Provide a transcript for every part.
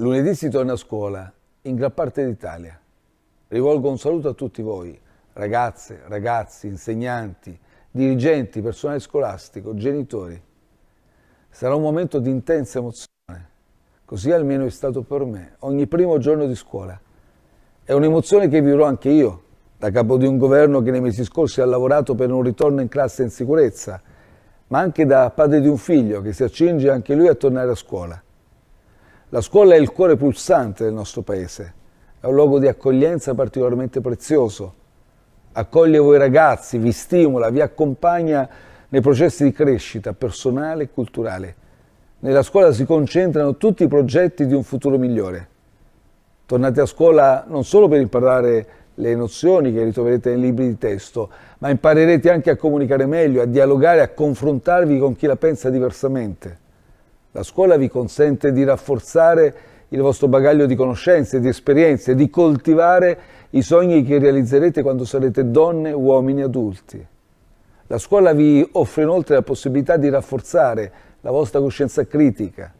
Lunedì si torna a scuola, in gran parte d'Italia. Rivolgo un saluto a tutti voi, ragazze, ragazzi, insegnanti, dirigenti, personale scolastico, genitori. Sarà un momento di intensa emozione, così almeno è stato per me, ogni primo giorno di scuola. È un'emozione che vivrò anche io, da capo di un governo che nei mesi scorsi ha lavorato per un ritorno in classe in sicurezza, ma anche da padre di un figlio che si accinge anche lui a tornare a scuola. La scuola è il cuore pulsante del nostro paese, è un luogo di accoglienza particolarmente prezioso. Accoglie voi ragazzi, vi stimola, vi accompagna nei processi di crescita personale e culturale. Nella scuola si concentrano tutti i progetti di un futuro migliore. Tornate a scuola non solo per imparare le nozioni che ritroverete nei libri di testo, ma imparerete anche a comunicare meglio, a dialogare, a confrontarvi con chi la pensa diversamente. La scuola vi consente di rafforzare il vostro bagaglio di conoscenze, di esperienze, di coltivare i sogni che realizzerete quando sarete donne, uomini, adulti. La scuola vi offre inoltre la possibilità di rafforzare la vostra coscienza critica,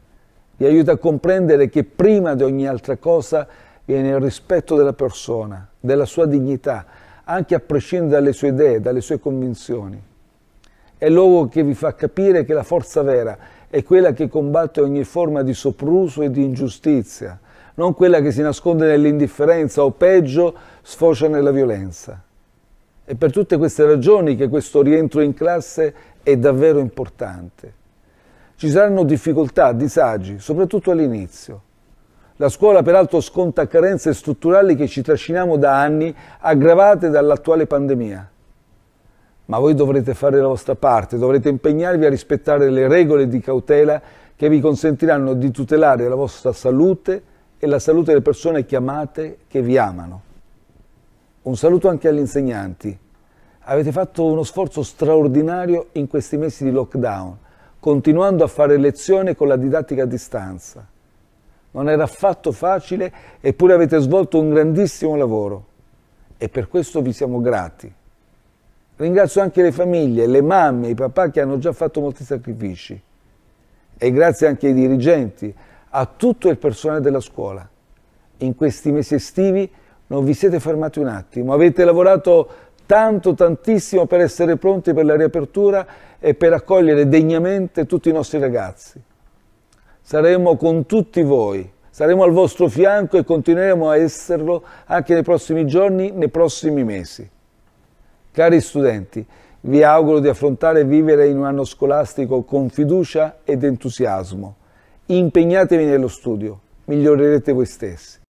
vi aiuta a comprendere che prima di ogni altra cosa viene il rispetto della persona, della sua dignità, anche a prescindere dalle sue idee, dalle sue convinzioni. È l'uovo che vi fa capire che la forza vera è quella che combatte ogni forma di sopruso e di ingiustizia, non quella che si nasconde nell'indifferenza o peggio sfocia nella violenza. È per tutte queste ragioni che questo rientro in classe è davvero importante. Ci saranno difficoltà, disagi, soprattutto all'inizio. La scuola peraltro sconta carenze strutturali che ci trasciniamo da anni, aggravate dall'attuale pandemia ma voi dovrete fare la vostra parte, dovrete impegnarvi a rispettare le regole di cautela che vi consentiranno di tutelare la vostra salute e la salute delle persone chiamate che vi amano. Un saluto anche agli insegnanti. Avete fatto uno sforzo straordinario in questi mesi di lockdown, continuando a fare lezione con la didattica a distanza. Non era affatto facile, eppure avete svolto un grandissimo lavoro e per questo vi siamo grati. Ringrazio anche le famiglie, le mamme, i papà che hanno già fatto molti sacrifici e grazie anche ai dirigenti, a tutto il personale della scuola. In questi mesi estivi non vi siete fermati un attimo, avete lavorato tanto, tantissimo per essere pronti per la riapertura e per accogliere degnamente tutti i nostri ragazzi. Saremo con tutti voi, saremo al vostro fianco e continueremo a esserlo anche nei prossimi giorni, nei prossimi mesi. Cari studenti, vi auguro di affrontare e vivere in un anno scolastico con fiducia ed entusiasmo. Impegnatevi nello studio, migliorerete voi stessi.